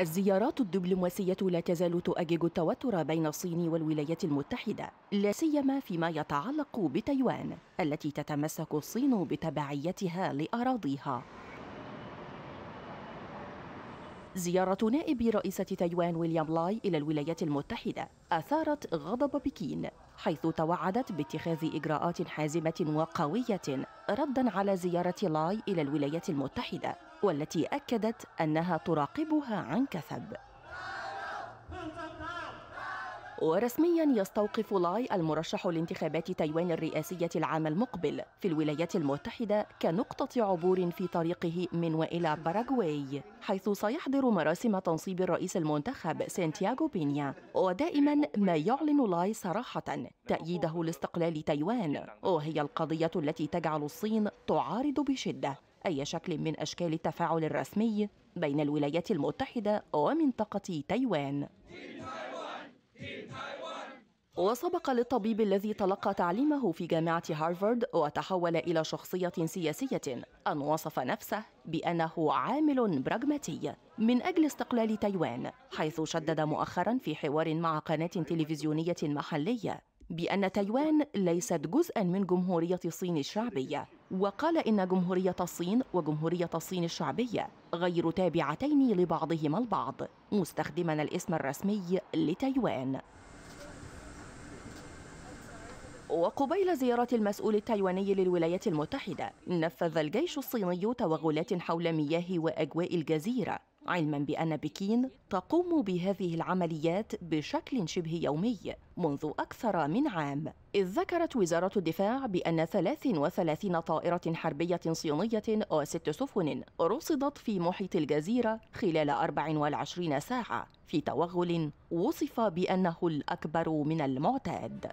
الزيارات الدبلوماسية لا تزال تؤجج التوتر بين الصين والولايات المتحدة لا سيما فيما يتعلق بتايوان التي تتمسك الصين بتبعيتها لأراضيها زيارة نائب رئيسة تايوان ويليام لاي إلى الولايات المتحدة أثارت غضب بكين حيث توعدت باتخاذ إجراءات حازمة وقوية ردا على زيارة لاي إلى الولايات المتحدة والتي أكدت أنها تراقبها عن كثب ورسميا يستوقف لاي المرشح لانتخابات تايوان الرئاسية العام المقبل في الولايات المتحدة كنقطة عبور في طريقه من وإلى باراغواي حيث سيحضر مراسم تنصيب الرئيس المنتخب سانتياغو بينيا ودائما ما يعلن لاي صراحة تأييده لاستقلال تايوان وهي القضية التي تجعل الصين تعارض بشدة أي شكل من أشكال التفاعل الرسمي بين الولايات المتحدة ومنطقة تايوان وسبق للطبيب الذي تلقى تعليمه في جامعة هارفارد وتحول إلى شخصية سياسية أن وصف نفسه بأنه عامل براغماتي من أجل استقلال تايوان حيث شدد مؤخرا في حوار مع قناة تلفزيونية محلية بأن تايوان ليست جزءا من جمهورية الصين الشعبية وقال إن جمهورية الصين وجمهورية الصين الشعبية غير تابعتين لبعضهما البعض مستخدما الاسم الرسمي لتايوان وقبيل زيارة المسؤول التايواني للولايات المتحدة نفذ الجيش الصيني توغلات حول مياه وأجواء الجزيرة علما بأن بكين تقوم بهذه العمليات بشكل شبه يومي منذ أكثر من عام إذ ذكرت وزارة الدفاع بأن 33 طائرة حربية صينية وست سفن رصدت في محيط الجزيرة خلال 24 ساعة في توغل وصف بأنه الأكبر من المعتاد